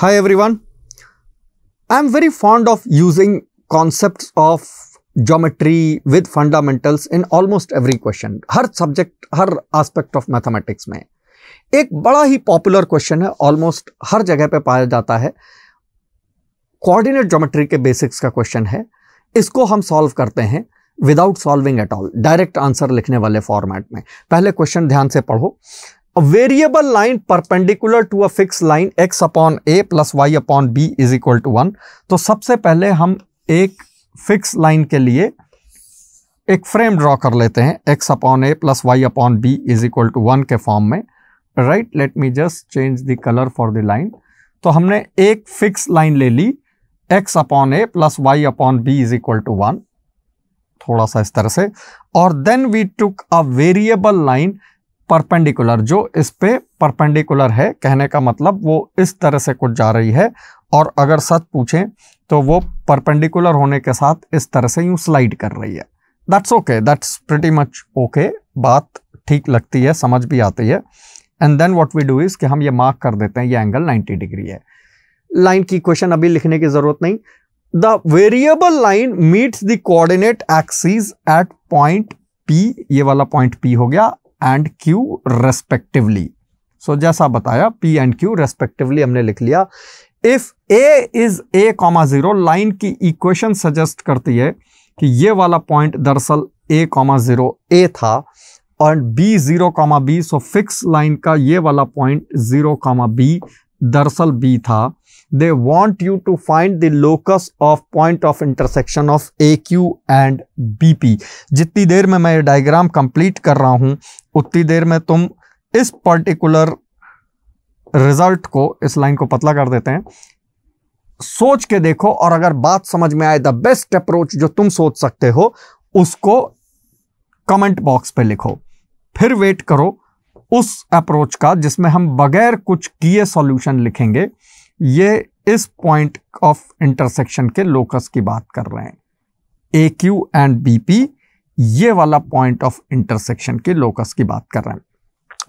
Hi everyone. i am very fond of using concepts of geometry with fundamentals in almost every question. Her subject her aspect of mathematics में एक बड़ा ही popular question है almost हर जगह पे पाया जाता है coordinate geometry के basics का question है इसको हम solve करते हैं without solving at all direct answer लिखने वाले फॉर्मेट में पहले क्वेश्चन ध्यान से पढ़ो a variable line perpendicular to a fixed line x upon a plus y upon b is equal to one तो सबसे पहले हम एक फिक्स लाइन के लिए एक फ्रेम ड्रॉ कर लेते हैं x upon a plus y upon b is equal to one के फॉर्म में right let me just change the colour for the line तो हमने एक फिक्स लाइन ले ली x upon a plus y upon b is equal to one थोड़ा सा इस तरह से और then we took a variable line perpendicular जो इस पे परपेंडिकुलर है कहने का मतलब वो इस तरह से कुछ जा रही है और अगर सच पूछें तो वो परपेंडिकुलर होने के साथ इस तरह से यूँ स्लाइड कर रही है that's okay that's pretty much okay बात ठीक लगती है समझ भी आती है and then what we do is कि हम ये मार्क कर देते हैं ये एंगल 90 डिग्री है लाइन की क्वेश्चन अभी लिखने की ज़रूरत नहीं the variable line meets the coordinate axis at point P ये वाला पॉइंट पी हो गया एंड क्यू रेस्पेक्टिवली सो जैसा बताया पी एंड क्यू रेस्पेक्टिवली हमने लिख लिया if A is A comma zero line की इक्वेशन सजेस्ट करती है कि ये वाला पॉइंट दरअसल ए कॉमा जीरो ए था और B zero comma B so fix line का ये वाला पॉइंट जीरो कॉमा बी दरअसल बी था they want you to find the locus of point of intersection of A Q and B P जितनी देर में मैं ये डायग्राम कंप्लीट कर रहा हूँ उतनी देर में तुम इस पर्टिकुलर रिजल्ट को इस लाइन को पतला कर देते हैं सोच के देखो और अगर बात समझ में आए द बेस्ट अप्रोच जो तुम सोच सकते हो उसको कमेंट बॉक्स पे लिखो फिर वेट करो उस अप्रोच का जिसमें हम बगैर कुछ किए सॉल्यूशन लिखेंगे ये इस पॉइंट ऑफ इंटरसेक्शन के लोकस की बात कर रहे हैं A Q and B P ये वाला पॉइंट ऑफ इंटरसेक्शन के लोकस की बात कर रहे हैं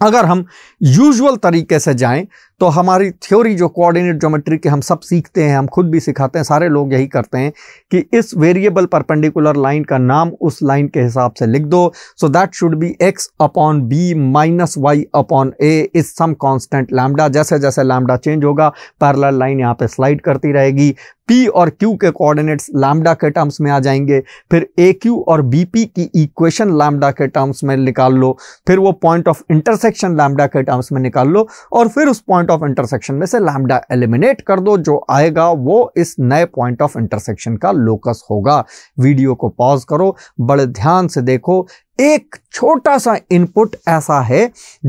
अगर हम यूजुअल तरीके से जाएं तो हमारी थ्योरी जो कोऑर्डिनेट ज्योमेट्री के हम सब सीखते हैं हम खुद भी सिखाते हैं सारे लोग यही करते हैं कि इस वेरिएबल परपेंडिकुलर लाइन का नाम उस लाइन के हिसाब से लिख दो so that should be x upon b minus y upon a is some constant lambda जैसे जैसे लैम्डा चेंज होगा पैरल लाइन यहाँ पे स्लाइड करती रहेगी पी और क्यू के कोऑर्डिनेट्स लामडा के टर्म्स में आ जाएंगे फिर ए क्यू और बी पी की इक्वेशन लामडा के टर्म्स में निकाल लो फिर वो पॉइंट ऑफ इंटरसेक्शन लामडा के टर्म्स में निकाल लो और फिर उस पॉइंट ऑफ इंटरसेक्शन में से लामडा एलिमिनेट कर दो जो आएगा वो इस नए पॉइंट ऑफ इंटरसेक्शन का लोकस होगा वीडियो को पॉज करो बड़े ध्यान से देखो एक छोटा सा इनपुट ऐसा है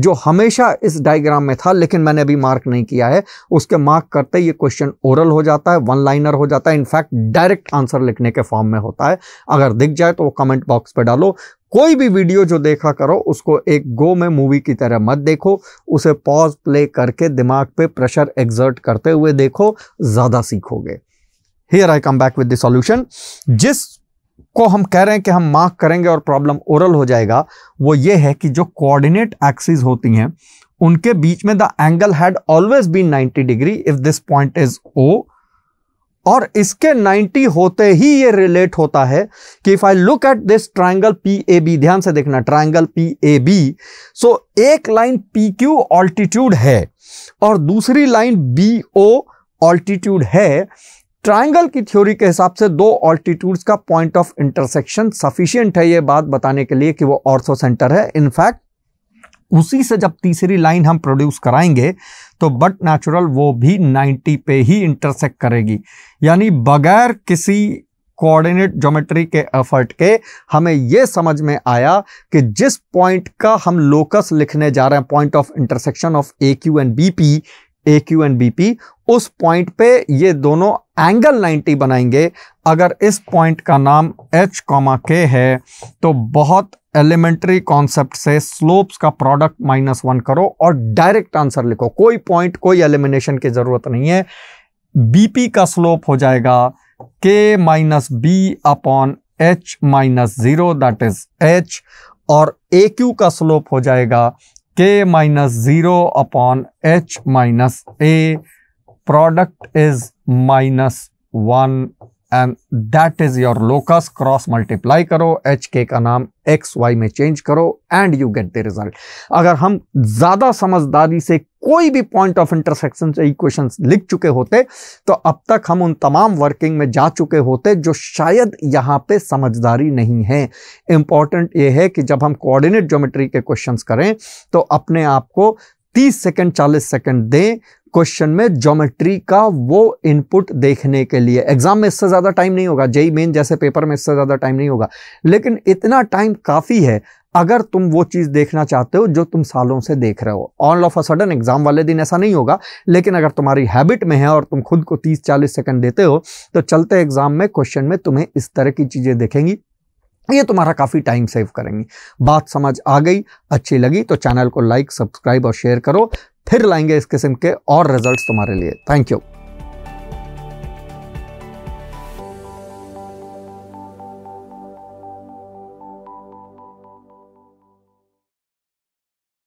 जो हमेशा इस डायग्राम में था लेकिन मैंने अभी मार्क नहीं किया है उसके मार्क करते ये क्वेश्चन ओरल हो जाता है वन लाइनर हो जाता है इनफैक्ट डायरेक्ट आंसर लिखने के फॉर्म में होता है अगर दिख जाए तो वो कमेंट बॉक्स पे डालो कोई भी वीडियो जो देखा करो उसको एक गो में मूवी की तरह मत देखो उसे पॉज प्ले करके दिमाग पर प्रेशर एग्जर्ट करते हुए देखो ज़्यादा सीखोगे here I come back with the solution जिस को हम कह रहे हैं कि हम मार्क करेंगे और प्रॉब्लम ओरल हो जाएगा वो ये है कि जो कोऑर्डिनेट एक्सिस होती हैं उनके बीच में the angle had always been 90 degree if this point is O और इसके 90 होते ही ये रिलेट होता है कि if I look at this triangle P A B ध्यान से देखना triangle P A B so एक लाइन पी क्यू ऑल्टीट्यूड है और दूसरी लाइन बी ओ ऑल्टीट्यूड है ट्रायंगल की थ्योरी के हिसाब से दो ऑल्टीट्यूड्स का पॉइंट ऑफ इंटरसेक्शन सफिशियंट है ये बात बताने के लिए कि वो ऑर्थो सेंटर है इनफैक्ट उसी से जब तीसरी लाइन हम प्रोड्यूस कराएंगे तो बट नेचुरल वो भी 90 पे ही इंटरसेक्ट करेगी यानी बगैर किसी कोऑर्डिनेट ज्योमेट्री के एफर्ट के हमें ये समझ में आया कि जिस पॉइंट का हम लोकस लिखने जा रहे हैं point of intersection of A Q and B P A Q and B P उस पॉइंट पे ये दोनों एंगल 90 बनाएंगे अगर इस पॉइंट का नाम एच कॉमा के है तो बहुत एलिमेंट्री कॉन्सेप्ट से स्लोप्स का प्रोडक्ट माइनस वन करो और डायरेक्ट आंसर लिखो कोई पॉइंट कोई एलिमिनेशन की ज़रूरत नहीं है बीपी का स्लोप हो जाएगा k minus b upon h minus zero that is h और ए क्यू का स्लोप हो जाएगा k minus zero upon h minus a product is minus one and that is your locus cross multiply करो h k का नाम x y में change करो and you get the result अगर हम ज़्यादा समझदारी से कोई भी पॉइंट ऑफ इंटरसेक्शन से लिख चुके होते तो अब तक हम उन तमाम वर्किंग में जा चुके होते जो शायद यहाँ पे समझदारी नहीं है इम्पॉर्टेंट ये है कि जब हम कोऑर्डिनेट ज्योमेट्री के क्वेश्चन करें तो अपने आप को 30 सेकेंड 40 सेकेंड दें क्वेश्चन में ज्योमेट्री का वो इनपुट देखने के लिए एग्जाम में इससे ज़्यादा टाइम नहीं होगा जेई मेन e जैसे पेपर में इससे ज़्यादा टाइम नहीं होगा लेकिन इतना टाइम काफ़ी है अगर तुम वो चीज़ देखना चाहते हो जो तुम सालों से देख रहे हो all of a sudden exam वाले दिन ऐसा नहीं होगा लेकिन अगर तुम्हारी हैबिट में है और तुम खुद को 30-40 सेकंड देते हो तो चलते एग्जाम में क्वेश्चन में तुम्हें इस तरह की चीज़ें देखेंगी ये तुम्हारा काफ़ी टाइम सेव करेंगी बात समझ आ गई अच्छी लगी तो चैनल को लाइक सब्सक्राइब और शेयर करो फिर लाएंगे इस किस्म के और रिजल्ट तुम्हारे लिए थैंक यू